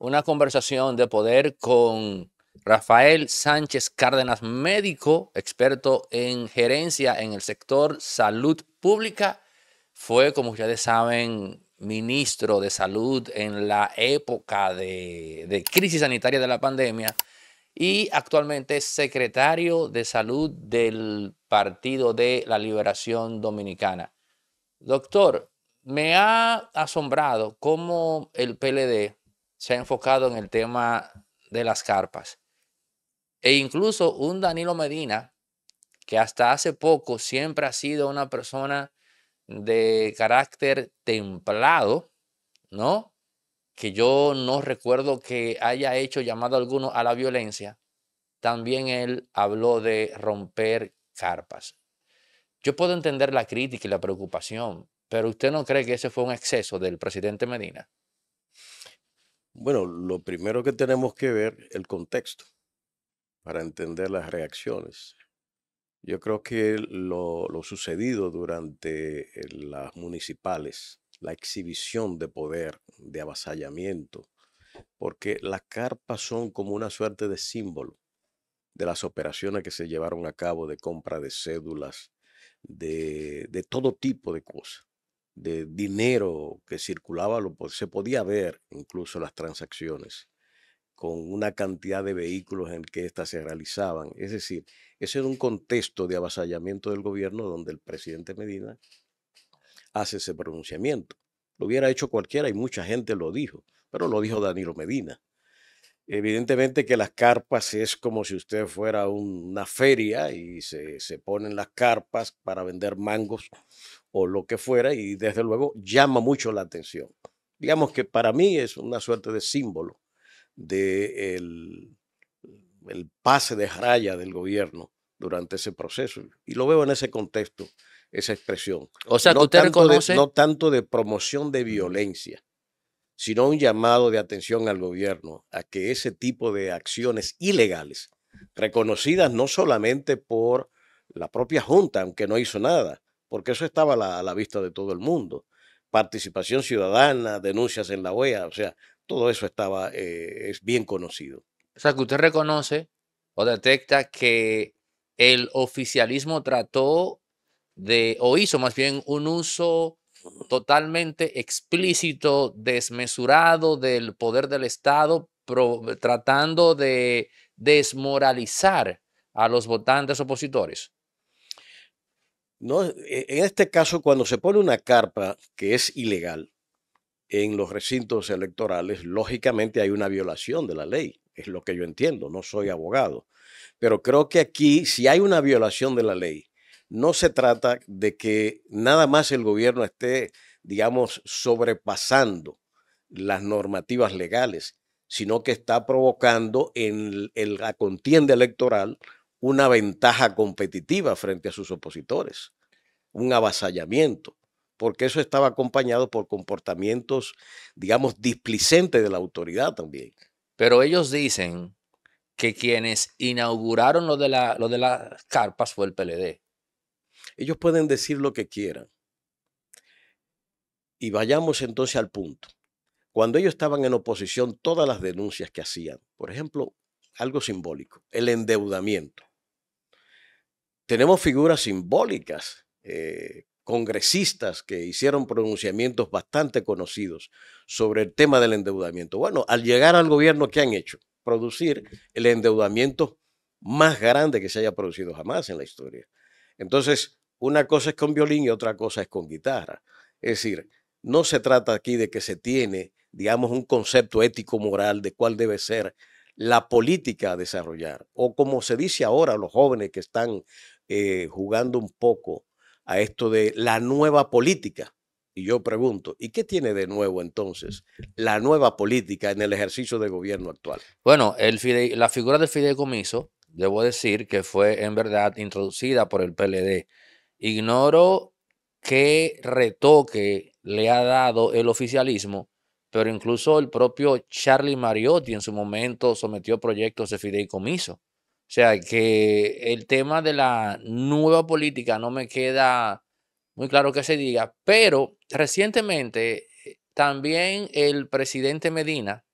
una conversación de poder con Rafael Sánchez Cárdenas, médico, experto en gerencia en el sector salud pública. Fue, como ustedes saben, ministro de salud en la época de, crisis sanitaria de la pandemia y actualmente secretario de salud del Partido de la Liberación Dominicana. Doctor, me ha asombrado cómo el PLD se ha enfocado en el tema de las carpas. E incluso un Danilo Medina, que hasta hace poco siempre ha sido una persona de carácter templado, ¿no? Que yo no recuerdo que haya hecho llamado alguno a la violencia. También él habló de romper carpas. Yo puedo entender la crítica y la preocupación, pero usted no cree que ese fue un exceso del presidente Medina. Bueno, lo primero que tenemos que ver el contexto para entender las reacciones. Yo creo que lo, sucedido durante eh, las municipales, la exhibición de poder, de avasallamiento, porque las carpas son como una suerte de símbolo de las operaciones que se llevaron a cabo de compra de cédulas, de, de todo tipo de cosas de dinero que circulaba, lo, se podía ver incluso las transacciones con una cantidad de vehículos en que éstas se realizaban. Es decir, ese era un contexto de avasallamiento del gobierno donde el presidente Medina hace ese pronunciamiento. Lo hubiera hecho cualquiera y mucha gente lo dijo, pero lo dijo Danilo Medina. Evidentemente que las carpas es como si usted fuera una feria y se, se ponen las carpas para vender mangos o lo que fuera y desde luego llama mucho la atención. Digamos que para mí es una suerte de símbolo del el pase de raya del gobierno durante ese proceso y lo veo en ese contexto, esa expresión. O sea, no tanto de promoción de violencia, sino un llamado de atención al gobierno a que ese tipo de acciones ilegales, reconocidas no solamente por la propia Junta, aunque no hizo nada, porque eso estaba a la, vista de todo el mundo. Participación ciudadana, denuncias en la OEA, o sea, todo eso estaba, eh, es bien conocido. O sea, que usted reconoce o detecta que el oficialismo trató de, o hizo más bien un uso totalmente explícito, desmesurado del poder del Estado, tratando de desmoralizar a los votantes opositores. ¿no? E-, en este caso, cuando se pone una carpa que es ilegal en los recintos electorales, lógicamente hay una violación de la ley, es lo que yo entiendo, no soy abogado, pero creo que aquí si hay una violación de la ley, no se trata de que nada más el gobierno esté, digamos, sobrepasando las normativas legales, sino que está provocando en la contienda electoral una ventaja competitiva frente a sus opositores, un avasallamiento, porque eso estaba acompañado por comportamientos, digamos, displicentes de la autoridad también. Pero ellos dicen que quienes inauguraron lo de, de las carpas fue el PLD. Ellos pueden decir lo que quieran. Y vayamos entonces al punto. Cuando ellos estaban en oposición, todas las denuncias que hacían, por ejemplo, algo simbólico, el endeudamiento tenemos figuras simbólicas, eh, congresistas que hicieron pronunciamientos bastante conocidos sobre el tema del endeudamiento. Bueno, al llegar al gobierno, ¿qué han hecho? Producir el endeudamiento más grande que se haya producido jamás en la historia. Entonces, una cosa es con violín y otra cosa es con guitarra. Es decir, no se trata aquí de que se tiene, digamos, un concepto ético-moral de cuál debe ser la política a desarrollar, o como se dice ahora los jóvenes que están eh, jugando un poco a esto de la nueva política. Y yo pregunto, ¿y qué tiene de nuevo entonces la nueva política en el ejercicio de gobierno actual? Bueno, la figura del fideicomiso, debo decir que fue en verdad introducida por el PLD. Ignoro qué retoque le ha dado el oficialismo, pero incluso el propio Charlie Mariotti en su momento sometió proyectos de fideicomiso. O sea, que el tema de la nueva política no me queda muy claro que se diga, pero recientemente eh, también el presidente Medina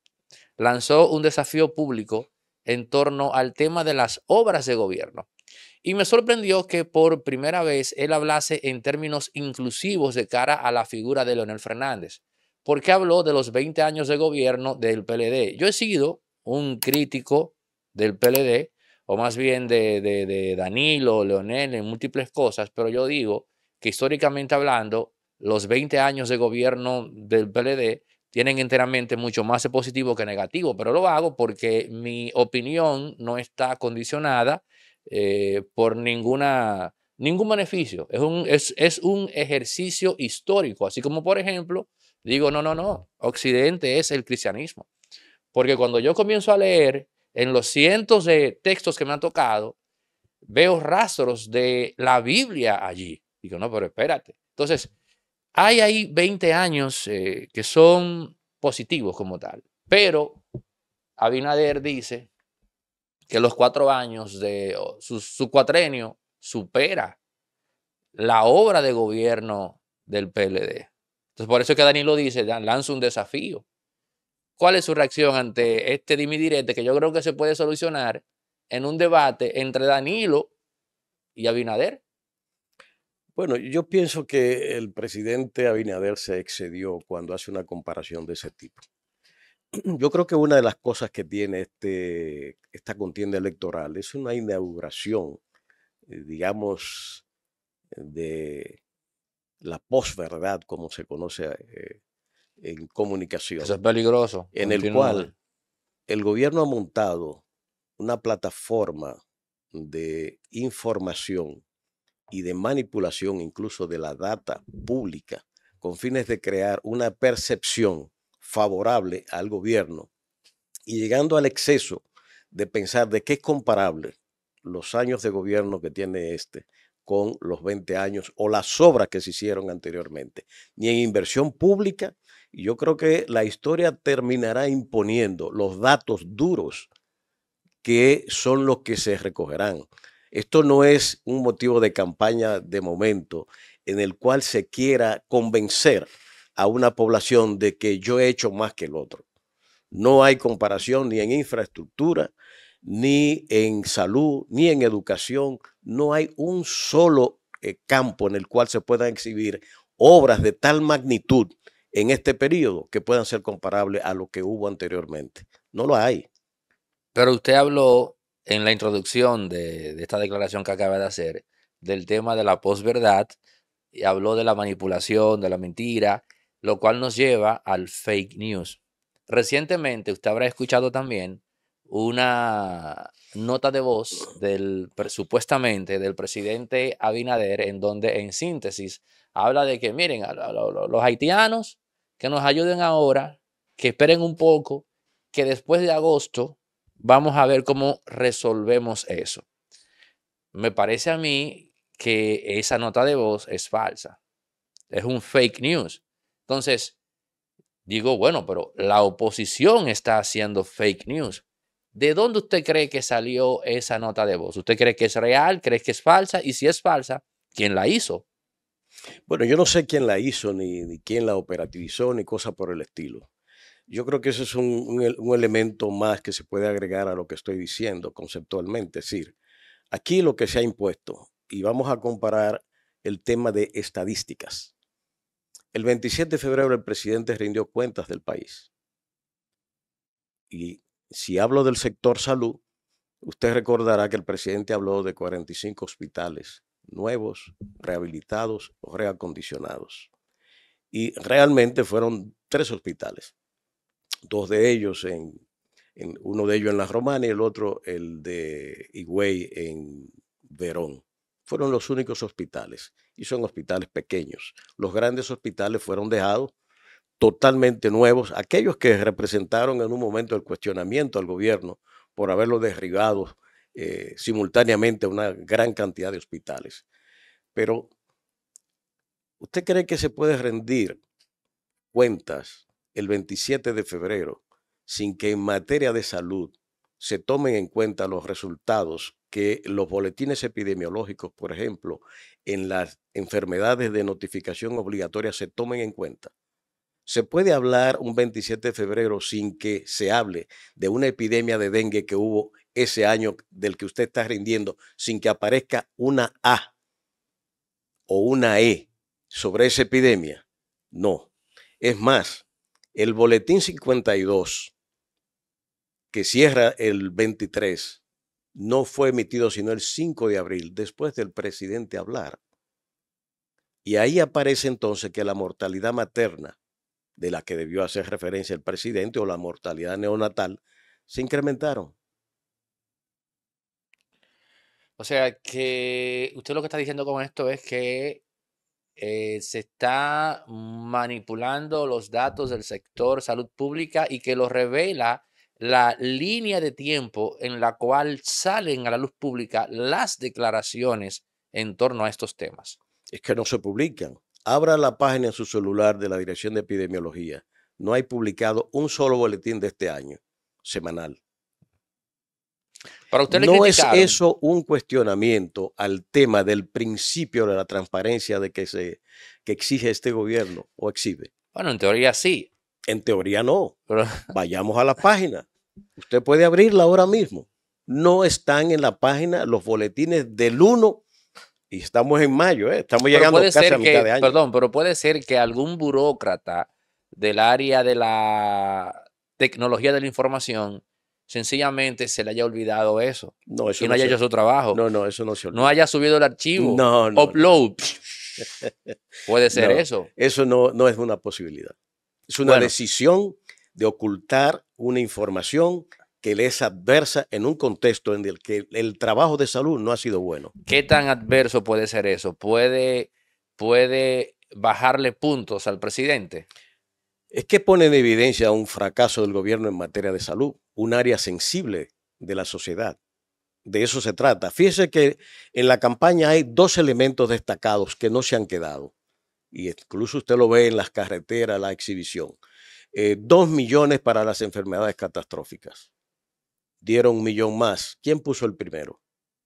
lanzó un desafío público en torno al tema de las obras de gobierno. Y me sorprendió que por primera vez él hablase en términos inclusivos de cara a la figura de Leonel Fernández, porque habló de los 20 años de gobierno del PLD. Yo he sido un crítico del PLD, o más bien de, de, Danilo, Leonel, en múltiples cosas, pero yo digo que históricamente hablando, los 20 años de gobierno del PLD tienen enteramente mucho más de positivo que negativo, pero lo hago porque mi opinión no está condicionada eh, por ninguna, ningún beneficio. Es un, es, es un ejercicio histórico, así como por ejemplo digo, no, no, no, Occidente es el cristianismo. Porque cuando yo comienzo a leer en los cientos de textos que me han tocado, veo rastros de la Biblia allí. Digo, no, pero espérate. Entonces, hay ahí 20 años eh, que son positivos como tal, pero Abinader dice que los cuatro años de su, cuatrenio supera la obra de gobierno del PLD. Entonces, por eso es que Danilo dice, lanza un desafío ¿Cuál es su reacción ante este dimidirete que yo creo que se puede solucionar en un debate entre Danilo y Abinader? Bueno, yo pienso que el presidente Abinader se excedió cuando hace una comparación de ese tipo. Yo creo que una de las cosas que tiene este, esta contienda electoral es una inauguración, eh, digamos, de la posverdad, como se conoce eh, en comunicación. Eso es peligroso. En el cual el gobierno ha montado una plataforma de información y de manipulación incluso de la data pública con fines de crear una percepción favorable al gobierno y llegando al exceso de pensar de qué es comparable los años de gobierno que tiene este con los 20 años o las obras que se hicieron anteriormente, ni en inversión pública, yo creo que la historia terminará imponiendo los datos duros que son los que se recogerán. Esto no es un motivo de campaña de momento en el cual se quiera convencer a una población de que yo he hecho más que el otro. No hay comparación ni en infraestructura, ni en salud, ni en educación. No hay un solo eh, campo en el cual se puedan exhibir obras de tal magnitud en este periodo que puedan ser comparables a lo que hubo anteriormente. No lo hay. Pero usted habló en la introducción de, esta declaración que acaba de hacer del tema de la posverdad y habló de la manipulación, de la mentira, lo cual nos lleva al fake news. Recientemente usted habrá escuchado también una nota de voz del supuestamente del presidente Abinader en donde en síntesis habla de que miren a los haitianos que nos ayuden ahora, que esperen un poco, que después de agosto vamos a ver cómo resolvemos eso. Me parece a mí que esa nota de voz es falsa, es un fake news. Entonces, digo, bueno, pero la oposición está haciendo fake news. ¿De dónde usted cree que salió esa nota de voz? ¿Usted cree que es real? ¿Cree que es falsa? Y si es falsa, ¿quién la hizo? Bueno, yo no sé quién la hizo, ni, quién la operativizó, ni cosa por el estilo. Yo creo que ese es un, un, elemento más que se puede agregar a lo que estoy diciendo conceptualmente. Es decir, aquí lo que se ha impuesto, y vamos a comparar el tema de estadísticas. El 27 de febrero el presidente rindió cuentas del país. Y si hablo del sector salud, usted recordará que el presidente habló de 45 hospitales nuevos, rehabilitados o reacondicionados. Y realmente fueron tres hospitales, dos de ellos en, uno de ellos en La Romana y el otro el de Higüey en Verón. Fueron los únicos hospitales y son hospitales pequeños. Los grandes hospitales fueron dejados totalmente nuevos, aquellos que representaron en un momento el cuestionamiento al gobierno por haberlo derribado eh, simultáneamente a una gran cantidad de hospitales. Pero, ¿usted cree que se puede rendir cuentas el 27 de febrero sin que en materia de salud se tomen en cuenta los resultados que los boletines epidemiológicos, por ejemplo, en las enfermedades de notificación obligatoria se tomen en cuenta. ¿Se puede hablar un 27 de febrero sin que se hable de una epidemia de dengue que hubo ese año del que usted está rindiendo, sin que aparezca una A o una E sobre esa epidemia? No. Es más, el boletín 52 que cierra el 23 no fue emitido sino el 5 de abril, después del presidente hablar. Y ahí aparece entonces que la mortalidad materna de la que debió hacer referencia el presidente o la mortalidad neonatal, se incrementaron. O sea que usted lo que está diciendo con esto es que eh, se está manipulando los datos del sector salud pública y que lo revela la línea de tiempo en la cual salen a la luz pública las declaraciones en torno a estos temas. Es que no se publican. Abra la página en su celular de la Dirección de Epidemiología. No hay publicado un solo boletín de este año, semanal. Para no es eso un cuestionamiento al tema del principio de la transparencia de que se exige este gobierno o exhibe. Bueno, en teoría sí. En teoría no. Vayamos a la página. Usted puede abrirla ahora mismo. No están en la página los boletines del 1 y estamos en mayo, ¿eh? estamos llegando a mitad de año. Perdón, pero puede ser que algún burócrata del área de la tecnología de la información sencillamente se le haya olvidado eso. No, eso y no, haya hecho su trabajo. No, no, eso no se olvida. No haya subido el archivo. No, no. Upload. Puede ser eso. Eso no, es una posibilidad. Es una decisión de ocultar una información que le es adversa en un contexto en el que el trabajo de salud no ha sido bueno. ¿Qué tan adverso puede ser eso? ¿Puede, puede bajarle puntos al presidente? Es que pone en evidencia un fracaso del gobierno en materia de salud, un área sensible de la sociedad. De eso se trata. Fíjese que en la campaña hay dos elementos destacados que no se han quedado. Y incluso usted lo ve en las carreteras, la exhibición. Eh, dos millones para las enfermedades catastróficas dieron un millón más. ¿Quién puso el primero?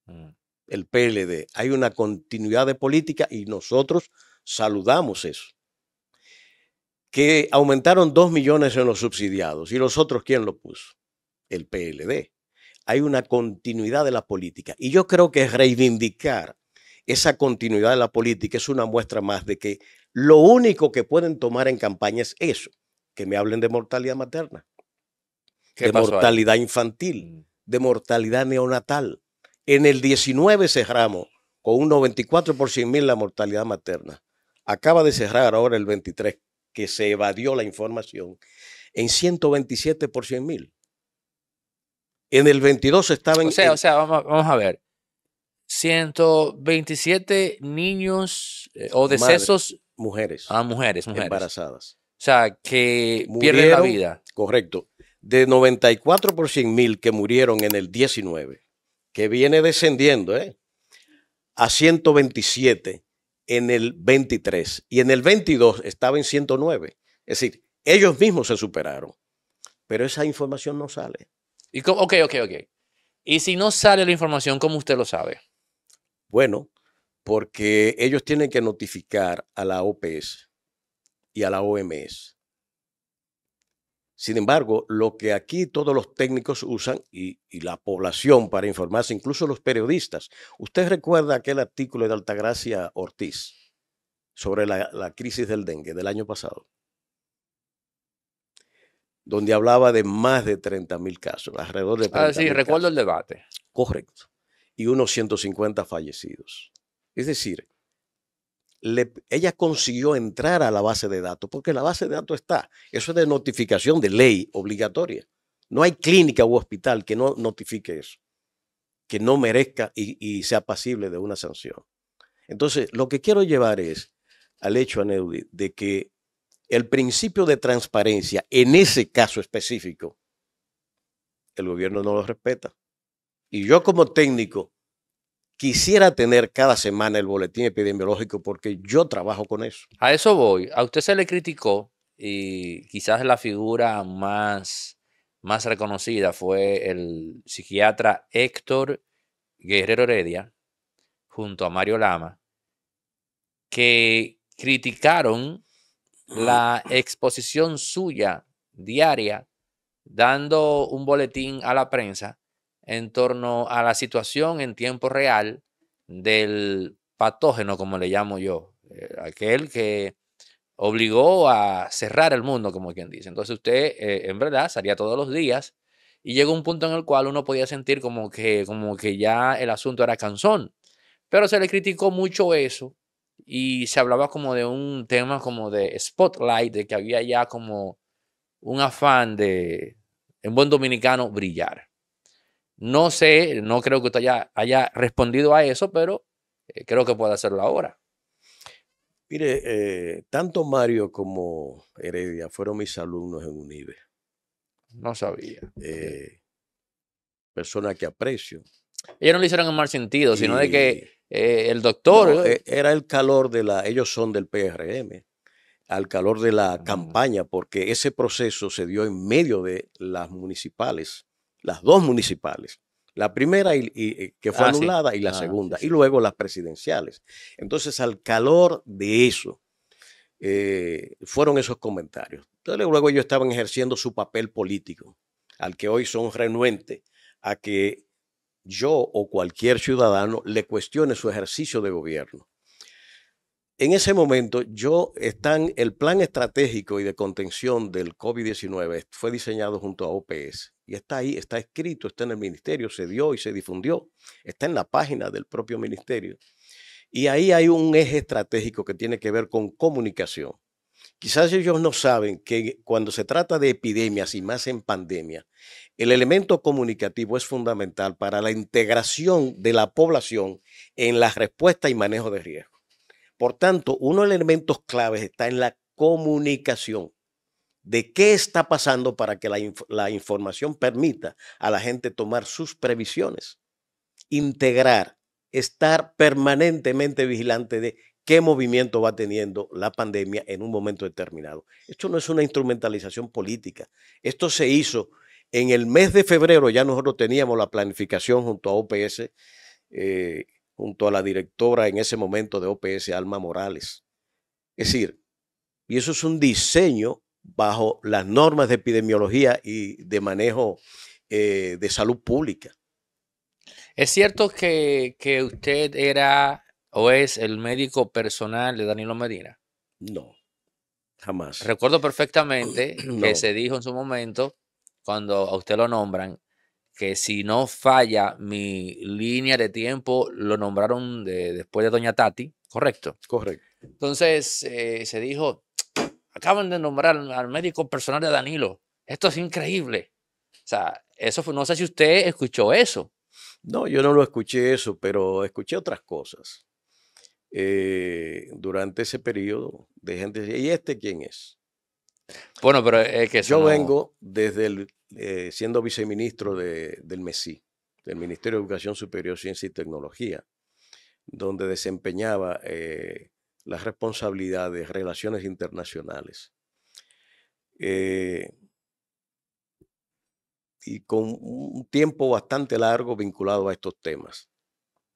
Mm. El PLD. Hay una continuidad de política y nosotros saludamos eso. Que aumentaron dos millones en los subsidiados. ¿Y los otros quién lo puso? El PLD. Hay una continuidad de la política. Y yo creo que reivindicar esa continuidad de la política es una muestra más de que lo único que pueden tomar en campaña es eso, que me hablen de mortalidad materna de mortalidad infantil, de mortalidad neonatal. En el 19 cerramos con un 94 por 100 mil la mortalidad materna. Acaba de cerrar ahora el 23, que se evadió la información, en 127 por 100 mil. En el 22 estaba en... O sea, o sea vamos, a ver. 127 niños eh, o decesos. mujeres. Ah, mujeres, Embarazadas. O sea, que pierden la vida. Correcto de 94 por 100 mil que murieron en el 19, que viene descendiendo, ¿eh? a 127 en el 23 y en el 22 estaba en 109. Es decir, ellos mismos se superaron, pero esa información no sale. Y ok, ok, ok. Y si no sale la información, ¿cómo usted lo sabe? Bueno, porque ellos tienen que notificar a la OPS y a la OMS. Sin embargo, lo que aquí todos los técnicos usan y, la población para informarse, incluso los periodistas. ¿Usted recuerda aquel artículo de Altagracia Ortiz sobre la, crisis del dengue del año pasado? Donde hablaba de más de 30 mil casos, alrededor de ah, sí, recuerdo el debate. Correcto. Y unos 150 fallecidos. Es decir, ella consiguió entrar a la base de datos, porque la base de datos está. Eso es de notificación de ley obligatoria. No hay clínica u hospital que no notifique eso, que no merezca y, sea pasible de una sanción. Entonces, lo que quiero llevar es al hecho, Aneudi, de que el principio de transparencia, en ese caso específico, el gobierno no lo respeta. Y yo como técnico Quisiera tener cada semana el boletín epidemiológico porque yo trabajo con eso. A eso voy. A usted se le criticó y quizás la figura más, más reconocida fue el psiquiatra Héctor Guerrero Heredia junto a Mario Lama, que criticaron la exposición suya diaria dando un boletín a la prensa en torno a la situación en tiempo real del patógeno, como le llamo yo, eh, aquel que obligó a cerrar el mundo, como quien dice. Entonces usted, eh, en verdad, salía todos los días y llegó un punto en el cual uno podía sentir como que, como que ya el asunto era canzón. Pero se le criticó mucho eso y se hablaba como de un tema como de spotlight, de que había ya como un afán de, en buen dominicano, brillar. No sé, no creo que usted haya, respondido a eso, pero eh, creo que puede hacerlo ahora. Mire, eh, tanto Mario como Heredia fueron mis alumnos en UNIBE. No sabía. Eh, persona que aprecio. Ellos no lo hicieron en mal sentido, sino de que el doctor... era el calor de la... Ellos son del PRM, al calor de la mm. campaña, porque ese proceso se dio en medio de las municipales las dos municipales. La primera y, eh, que fue ah, anulada y la ah, segunda, y luego las presidenciales. Entonces, al calor de eso, eh, fueron esos comentarios. Entonces, luego ellos estaban ejerciendo su papel político, al que hoy son renuentes a que yo o cualquier ciudadano le cuestione su ejercicio de gobierno. En ese momento, yo están, el plan estratégico y de contención del COVID-19 fue diseñado junto a OPS y está ahí, está escrito, está en el ministerio, se dio y se difundió, está en la página del propio ministerio. Y ahí hay un eje estratégico que tiene que ver con comunicación. Quizás ellos no saben que cuando se trata de epidemias y más en pandemia, el elemento comunicativo es fundamental para la integración de la población en la respuesta y manejo de riesgo. Por tanto, uno de los elementos claves está en la comunicación de qué está pasando para que la, información permita a la gente tomar sus previsiones, integrar, estar permanentemente vigilante de qué movimiento va teniendo la pandemia en un momento determinado. Esto no es una instrumentalización política. Esto se hizo en el mes de febrero, ya nosotros teníamos la planificación junto a OPS. Eh, junto a la directora en ese momento de OPS, Alma Morales. Es decir, y eso es un diseño bajo las normas de epidemiología y de manejo eh, de salud pública. Es cierto que, usted era o es el médico personal de Danilo Medina. No, jamás. Recuerdo perfectamente que se dijo en su momento, cuando a usted lo nombran, que si no falla mi línea de tiempo, lo nombraron después de Doña Tati, ¿correcto? Correcto. Entonces eh, se dijo, acaban de nombrar al médico personal de Danilo, esto es increíble. O sea, eso no sé si usted escuchó eso. No, yo no lo escuché eso, pero escuché otras cosas. Eh, durante ese periodo de gente ¿y este quién es? Bueno, pero es que Yo vengo desde eh, siendo viceministro del MESI, del Ministerio de Educación Superior, Ciencia y Tecnología, donde desempeñaba eh, las responsabilidades de relaciones internacionales. Eh, y con un tiempo bastante largo vinculado a estos temas.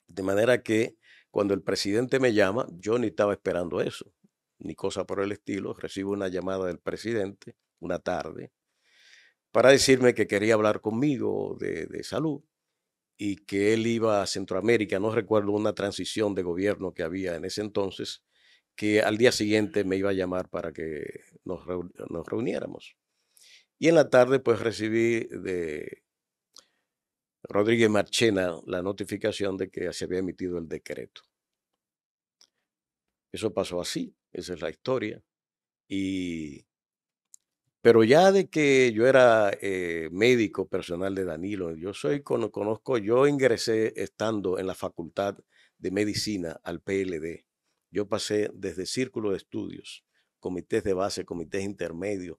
De manera que cuando el presidente me llama, yo ni estaba esperando eso ni cosa por el estilo, recibo una llamada del presidente una tarde para decirme que quería hablar conmigo de, salud y que él iba a Centroamérica, no recuerdo una transición de gobierno que había en ese entonces, que al día siguiente me iba a llamar para que nos, nos reuniéramos. Y en la tarde pues recibí de Rodríguez Marchena la notificación de que se había emitido el decreto. Eso pasó así esa es la historia. Y, pero ya de que yo era eh, médico personal de Danilo, yo soy, conozco, yo ingresé estando en la facultad de medicina al PLD. Yo pasé desde círculo de estudios, comités de base, comités intermedios,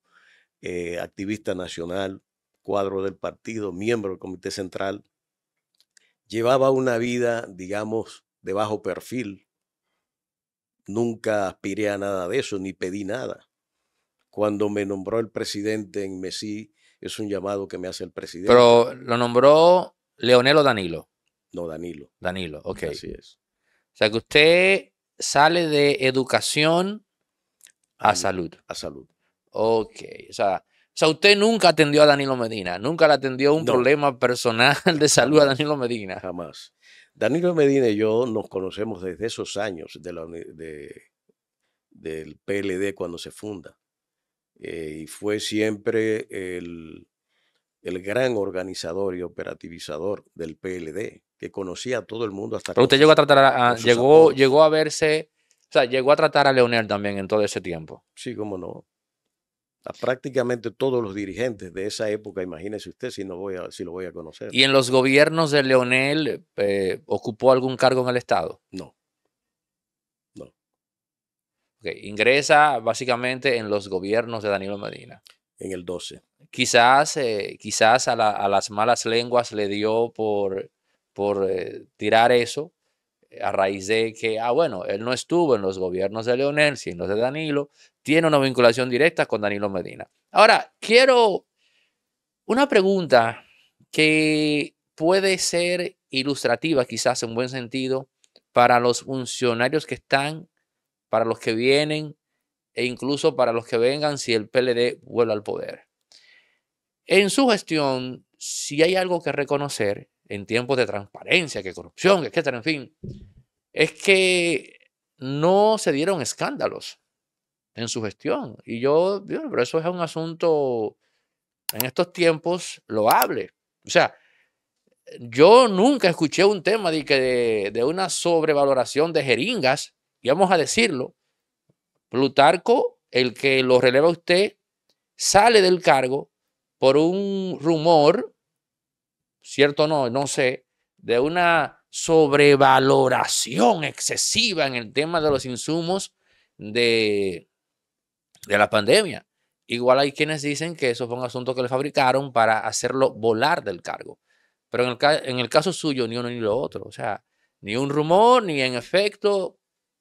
eh, activista nacional, cuadro del partido, miembro del comité central. Llevaba una vida, digamos, de bajo perfil, Nunca aspiré a nada de eso, ni pedí nada. Cuando me nombró el presidente en Messi es un llamado que me hace el presidente. Pero lo nombró Leonelo Danilo. No, Danilo. Danilo, ok. Así es. O sea que usted sale de educación a, salud. A salud. Ok, o sea, usted nunca atendió a Danilo Medina, nunca le atendió un problema personal de salud a Danilo Medina. Jamás. Danilo Medina y yo nos conocemos desde esos años del PLD cuando se funda. Eh, y fue siempre el, gran organizador y operativizador del PLD, que conocía a todo el mundo hasta... Pero usted llegó a tratar llegó, llegó a verse, o sea, llegó a tratar a Leonel también en todo ese tiempo. Sí, cómo no prácticamente todos los dirigentes de esa época, imagínese usted si, no voy a, si lo voy a conocer. ¿Y en los gobiernos de Leonel eh, ocupó algún cargo en el Estado? No. No. Ingresa básicamente en los gobiernos de Danilo Medina. En el 12. Quizás, eh, quizás a, las malas lenguas le dio por, por eh, tirar eso a raíz de que, ah, bueno, él no estuvo en los gobiernos de Leonel, sino de Danilo, tiene una vinculación directa con Danilo Medina. Ahora, quiero una pregunta que puede ser ilustrativa, quizás en buen sentido, para los funcionarios que están, para los que vienen e incluso para los que vengan si el PLD vuelve al poder. En su gestión, si hay algo que reconocer en tiempos de transparencia, que corrupción, etcétera, en fin, es que no se dieron escándalos en su gestión. Y yo, pero eso es un asunto, en estos tiempos, hable, O sea, yo nunca escuché un tema de, que de, una sobrevaloración de jeringas, y vamos a decirlo, Plutarco, el que lo releva usted, sale del cargo por un rumor, cierto o no, no sé, de una sobrevaloración excesiva en el tema de los insumos de, de la pandemia. Igual hay quienes dicen que eso fue un asunto que le fabricaron para hacerlo volar del cargo. Pero en el, caso suyo, ni uno ni lo otro. O sea, ni un rumor, ni en efecto,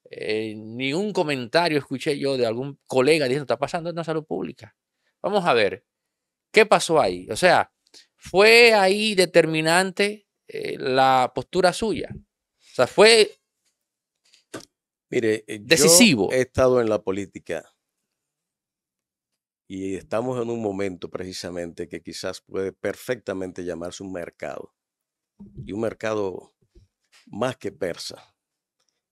eh, ni un comentario escuché yo de algún colega diciendo, está pasando en la salud pública. Vamos a ver, ¿qué pasó ahí? O sea, ¿fue ahí determinante eh, la postura suya? O sea, fue Mire, eh, decisivo. he estado en la política y estamos en un momento precisamente que quizás puede perfectamente llamarse un mercado. Y un mercado más que persa,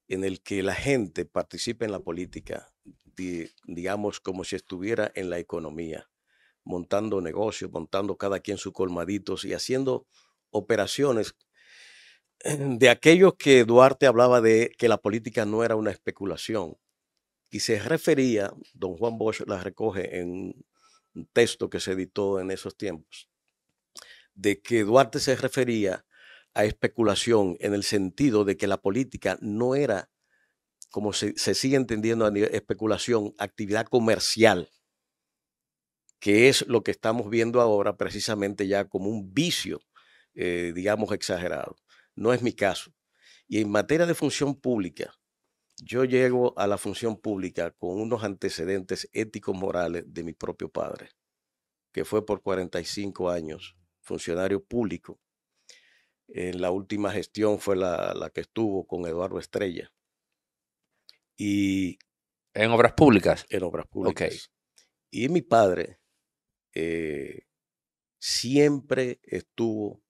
en el que la gente participe en la política, digamos como si estuviera en la economía, montando negocios, montando cada quien sus colmaditos y haciendo operaciones eh, de aquellos que Duarte hablaba de que la política no era una especulación, y se refería, don Juan Bosch la recoge en un texto que se editó en esos tiempos, de que Duarte se refería a especulación en el sentido de que la política no era, como se, sigue entendiendo a nivel especulación, actividad comercial, que es lo que estamos viendo ahora precisamente ya como un vicio, eh, digamos, exagerado. No es mi caso. Y en materia de función pública, yo llego a la función pública con unos antecedentes éticos morales de mi propio padre, que fue por 45 años funcionario público. En la última gestión fue la, que estuvo con Eduardo Estrella. Y en obras públicas. En obras públicas. Y mi padre eh, siempre estuvo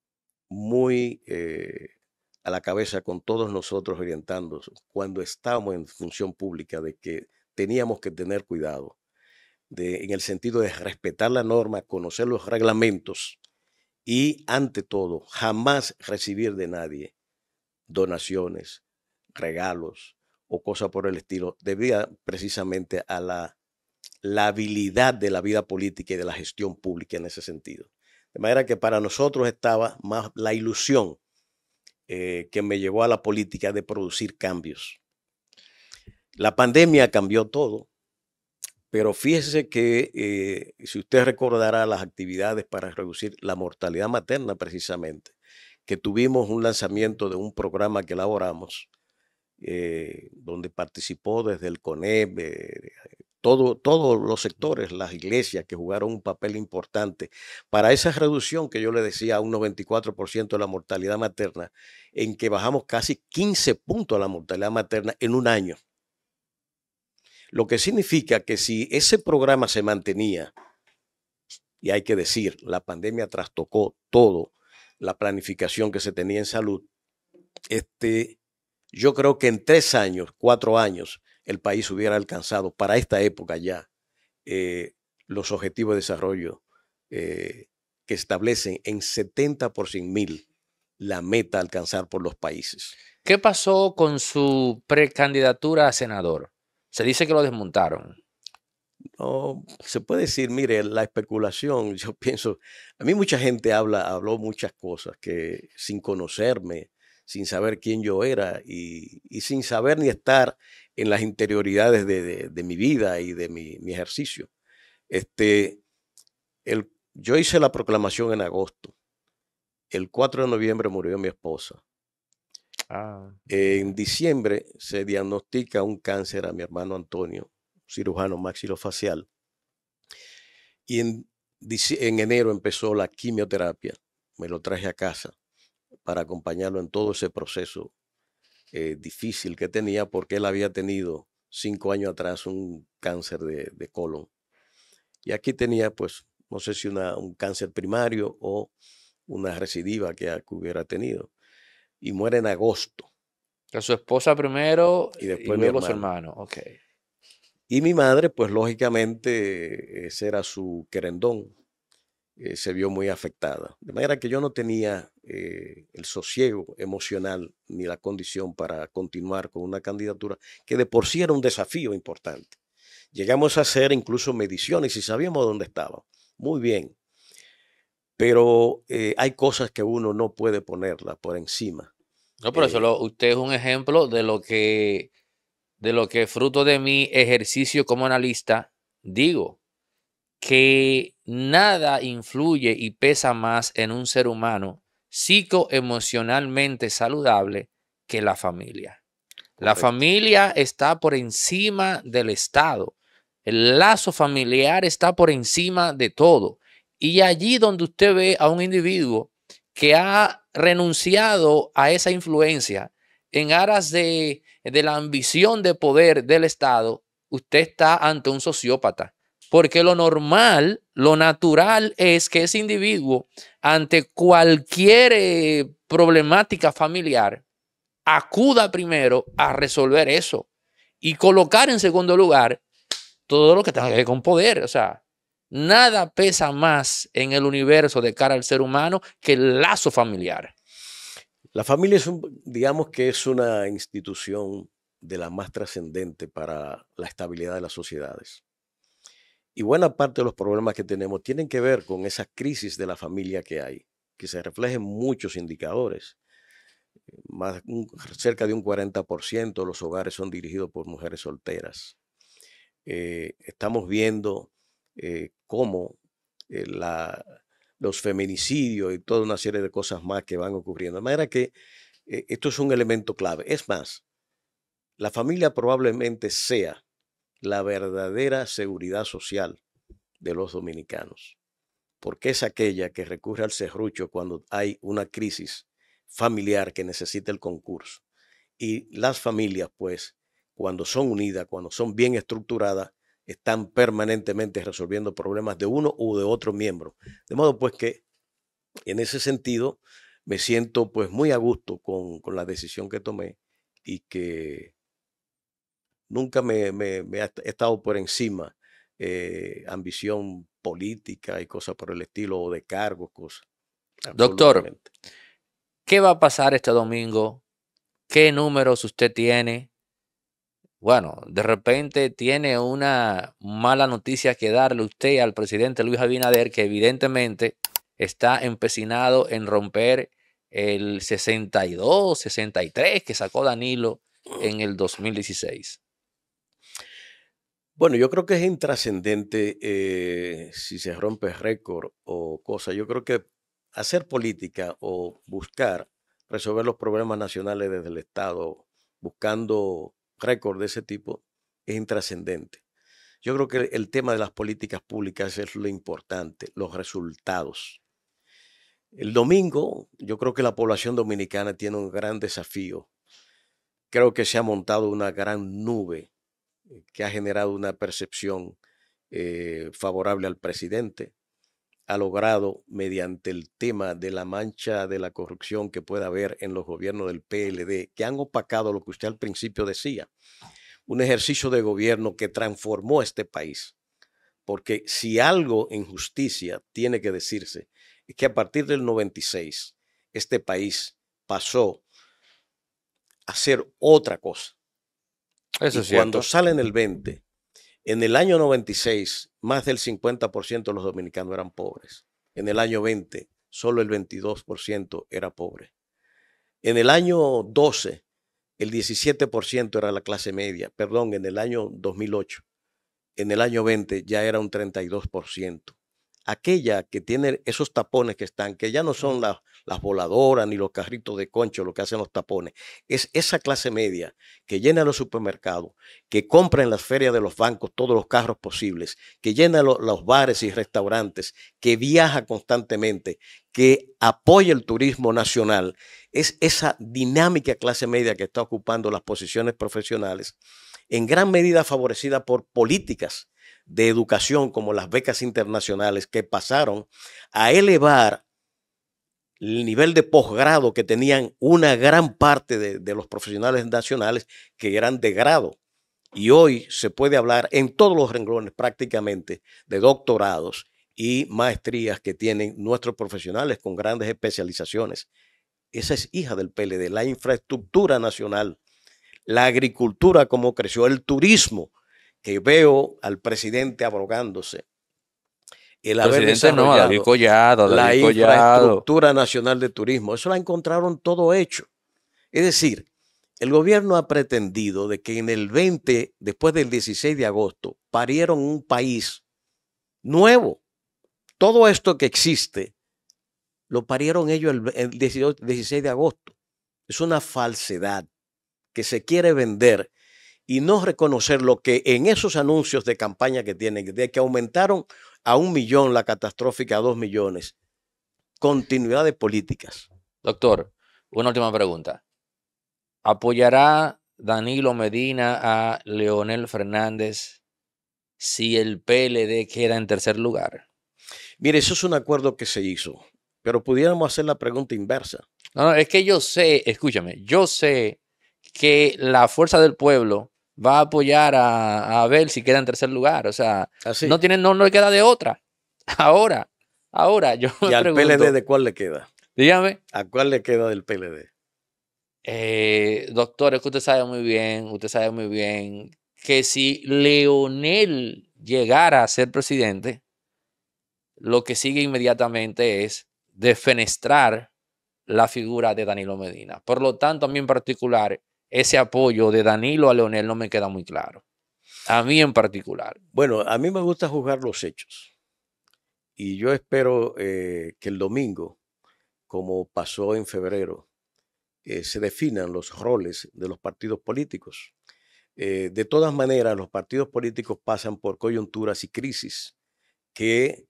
muy eh, a la cabeza con todos nosotros orientándonos cuando estábamos en función pública de que teníamos que tener cuidado, de, en el sentido de respetar la norma, conocer los reglamentos y, ante todo, jamás recibir de nadie donaciones, regalos o cosas por el estilo, debía precisamente a la, la habilidad de la vida política y de la gestión pública en ese sentido. De manera que para nosotros estaba más la ilusión eh, que me llevó a la política de producir cambios. La pandemia cambió todo, pero fíjese que eh, si usted recordará las actividades para reducir la mortalidad materna precisamente, que tuvimos un lanzamiento de un programa que elaboramos, eh, donde participó desde el CONEB, todos los sectores, las iglesias que jugaron un papel importante para esa reducción que yo le decía a un 94% de la mortalidad materna, en que bajamos casi 15 puntos a la mortalidad materna en un año. Lo que significa que si ese programa se mantenía, y hay que decir, la pandemia trastocó todo la planificación que se tenía en salud, este, yo creo que en tres años, cuatro años, el país hubiera alcanzado para esta época ya eh, los objetivos de desarrollo eh, que establecen en 70 por 100 mil la meta alcanzar por los países. ¿Qué pasó con su precandidatura a senador? Se dice que lo desmontaron. No, se puede decir, mire, la especulación, yo pienso, a mí mucha gente habla, habló muchas cosas que sin conocerme, sin saber quién yo era y sin saber ni estar en las interioridades de, mi vida y de mi, ejercicio. Este, el, yo hice la proclamación en agosto. El 4 de noviembre murió mi esposa. Ah. En diciembre se diagnostica un cáncer a mi hermano Antonio, cirujano maxilofacial. Y en, en enero empezó la quimioterapia. Me lo traje a casa para acompañarlo en todo ese proceso eh, difícil que tenía porque él había tenido cinco años atrás un cáncer de, colon. Y aquí tenía, pues, no sé si una, un cáncer primario o una recidiva que, ah, hubiera tenido. Y muere en agosto. A su esposa primero y después luego su hermano. Okay. Y mi madre, pues lógicamente, ese era su querendón. Eh, se vio muy afectada. De manera que yo no tenía eh, el sosiego emocional ni la condición para continuar con una candidatura que de por sí era un desafío importante. Llegamos a hacer incluso mediciones y sabíamos dónde estaba. Muy bien. Pero eh, hay cosas que uno no puede ponerla por encima. No, pero eso usted es un ejemplo de lo que de lo que fruto de mi ejercicio como analista digo que nada influye y pesa más en un ser humano psicoemocionalmente saludable que la familia. La familia está por encima del Estado. El lazo familiar está por encima de todo. Y allí donde usted ve a un individuo que ha renunciado a esa influencia en aras de la ambición de poder del Estado, usted está ante un sociópata porque lo normal, lo natural es que ese individuo, ante cualquier eh, problemática familiar, acuda primero a resolver eso y colocar en segundo lugar todo lo que tenga que ver con poder. O sea, nada pesa más en el universo de cara al ser humano que el lazo familiar. La familia es digamos que es una institución de la más trascendente para la estabilidad de las sociedades. Y buena parte de los problemas que tenemos tienen que ver con esa crisis de la familia que hay, que se refleja en muchos indicadores. Más, cerca de un 40% de los hogares son dirigidos por mujeres solteras. Eh, estamos viendo eh, cómo eh, los feminicidios y toda una serie de cosas más que van ocurriendo. De manera que esto es un elemento clave. Es más, la familia probablemente sea la verdadera seguridad social de los dominicanos, porque es aquella que recurre al cerrucho cuando hay una crisis familiar que necesita el concurso. Y las familias, pues, cuando son unidas, cuando son bien estructuradas, están permanentemente resolviendo problemas de uno u de otro miembro. De modo pues que en ese sentido me siento pues muy a gusto con la decisión que tomé y que nunca me, ha he estado por encima eh, ambición política y cosas por el estilo, o de cargos, cosas. Doctor, ¿qué va a pasar este domingo? ¿Qué números usted tiene? Bueno, de repente tiene una mala noticia que darle usted al presidente Luis Abinader, que evidentemente está empecinado en romper el 62, 63 que sacó Danilo en el 2016. Bueno, yo creo que es intrascendente eh, si se rompe récord o cosa. Yo creo que hacer política o buscar resolver los problemas nacionales desde el Estado, buscando récord de ese tipo, es intrascendente. Yo creo que el tema de las políticas públicas es lo importante, los resultados. El domingo, yo creo que la población dominicana tiene un gran desafío. Creo que se ha montado una gran nube que ha generado una percepción eh, favorable al presidente, ha logrado mediante el tema de la mancha de la corrupción que pueda haber en los gobiernos del PLD, que han opacado lo que usted al principio decía, un ejercicio de gobierno que transformó este país. Porque si algo en justicia tiene que decirse, es que a partir del 96 este país pasó a ser otra cosa cuando sale en el 20, en el año 96, más del 50% de los dominicanos eran pobres. En el año 20, solo el 22% era pobre. En el año 12, el 17% era la clase media. Perdón, en el año 2008. En el año 20 ya era un 32% aquella que tiene esos tapones que están, que ya no son las, voladoras ni los carritos de concho, lo que hacen los tapones, es esa clase media que llena los supermercados, que compra en las ferias de los bancos todos los carros posibles, que llena los bares y restaurantes, que viaja constantemente, que apoya el turismo nacional, es esa dinámica clase media que está ocupando las posiciones profesionales, en gran medida favorecida por políticas de educación como las becas internacionales que pasaron a elevar el nivel de posgrado que tenían una gran parte de, los profesionales nacionales que eran de grado. Y hoy se puede hablar en todos los renglones prácticamente de doctorados y maestrías que tienen nuestros profesionales con grandes especializaciones. Esa es hija del PLD, la infraestructura nacional, la agricultura como creció, el turismo, que veo al presidente abrogándose, el haber no, Collado, la infraestructura nacional de turismo. Eso la encontraron todo hecho. Es decir, el gobierno ha pretendido de que en el 20, después del 16 de agosto, parieron un país nuevo. Todo esto que existe, lo parieron ellos el 16 de agosto. Es una falsedad que se quiere vender y no reconocer lo que en esos anuncios de campaña que tienen, de que aumentaron a un millón la catastrófica a dos millones, continuidad de políticas. Doctor, una última pregunta. ¿Apoyará Danilo Medina a Leonel Fernández si el PLD queda en tercer lugar? Mire, eso es un acuerdo que se hizo, pero pudiéramos hacer la pregunta inversa. No, no, es que yo sé, escúchame, yo sé que la fuerza del pueblo va a apoyar a, a Abel si queda en tercer lugar. O sea, ah, no tiene, no, no le queda de otra. Ahora, ahora yo. ¿Y al PLD de cuál le queda? Dígame. ¿A cuál le queda del PLD? Eh, doctor, es que usted sabe muy bien, usted sabe muy bien que si Leonel llegara a ser presidente, lo que sigue inmediatamente es defenestrar la figura de Danilo Medina. Por lo tanto, a mí en particular, ese apoyo de Danilo a Leonel no me queda muy claro. A mí en particular. Bueno, a mí me gusta juzgar los hechos. Y yo espero eh, que el domingo, como pasó en febrero, eh, se definan los roles de los partidos políticos. Eh, de todas maneras, los partidos políticos pasan por coyunturas y crisis que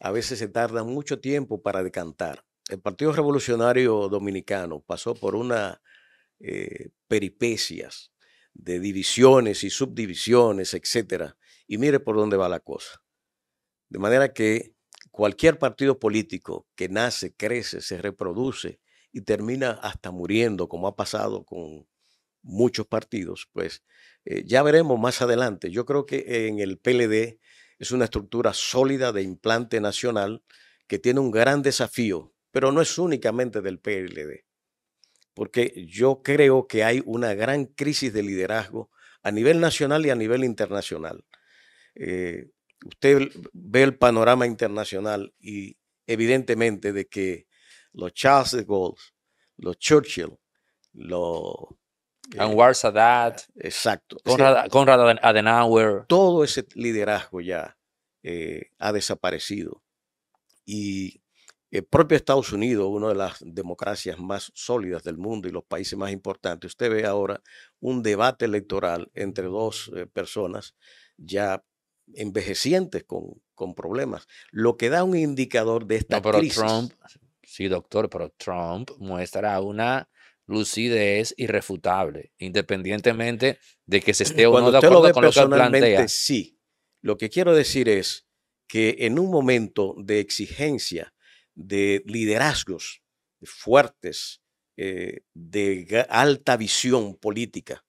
a veces se tardan mucho tiempo para decantar. El Partido Revolucionario Dominicano pasó por una eh, peripecias de divisiones y subdivisiones, etcétera. Y mire por dónde va la cosa. De manera que cualquier partido político que nace, crece, se reproduce y termina hasta muriendo, como ha pasado con muchos partidos, pues eh, ya veremos más adelante. Yo creo que en el PLD es una estructura sólida de implante nacional que tiene un gran desafío, pero no es únicamente del PLD porque yo creo que hay una gran crisis de liderazgo a nivel nacional y a nivel internacional. Eh, usted ve el panorama internacional y evidentemente de que los Charles de Gaulle, los Churchill, los... Eh, Anwar Sadat. Ah, exacto. Conrad, Adenauer. Todo ese liderazgo ya eh, ha desaparecido. Y el eh, propio Estados Unidos, una de las democracias más sólidas del mundo y los países más importantes, usted ve ahora un debate electoral entre dos eh, personas ya envejecientes con, con, problemas, lo que da un indicador de esta pero Trump, sí, doctor, pero Trump muestra una lucidez irrefutable, independientemente de que se esté o no de acuerdo con lo que plantea. Sí, lo que quiero decir es que en un momento de exigencia de liderazgos fuertes, eh, de alta visión política.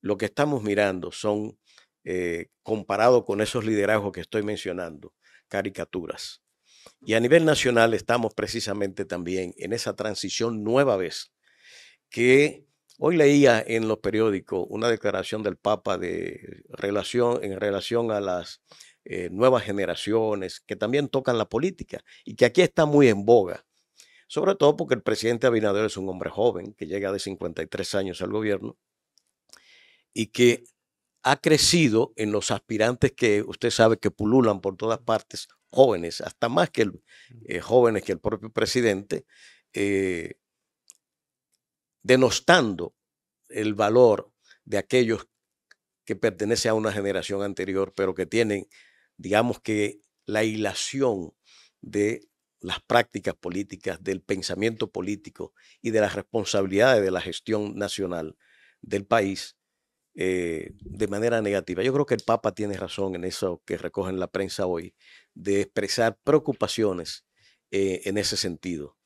Lo que estamos mirando son, eh, comparado con esos liderazgos que estoy mencionando, caricaturas. Y a nivel nacional estamos precisamente también en esa transición nueva vez que hoy leía en los periódicos una declaración del Papa de relación, en relación a las eh, nuevas generaciones, que también tocan la política y que aquí está muy en boga. Sobre todo porque el presidente Abinader es un hombre joven que llega de 53 años al gobierno y que ha crecido en los aspirantes que usted sabe que pululan por todas partes, jóvenes, hasta más que mm. eh, jóvenes que el propio presidente, eh, denostando el valor de aquellos que pertenecen a una generación anterior, pero que tienen digamos que la hilación de las prácticas políticas, del pensamiento político y de las responsabilidades de la gestión nacional del país eh, de manera negativa. Yo creo que el Papa tiene razón en eso que recoge en la prensa hoy, de expresar preocupaciones eh, en ese sentido.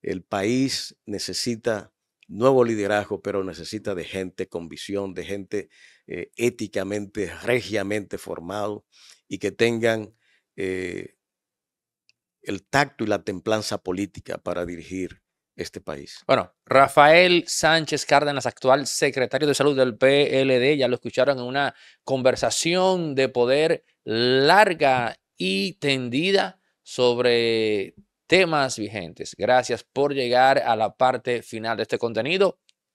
El país necesita nuevo liderazgo, pero necesita de gente con visión, de gente eh, éticamente, regiamente formado y que tengan eh, el tacto y la templanza política para dirigir este país. Bueno, Rafael Sánchez Cárdenas, actual secretario de salud del PLD, ya lo escucharon en una conversación de poder larga y tendida sobre temas vigentes. Gracias por llegar a la parte final de este contenido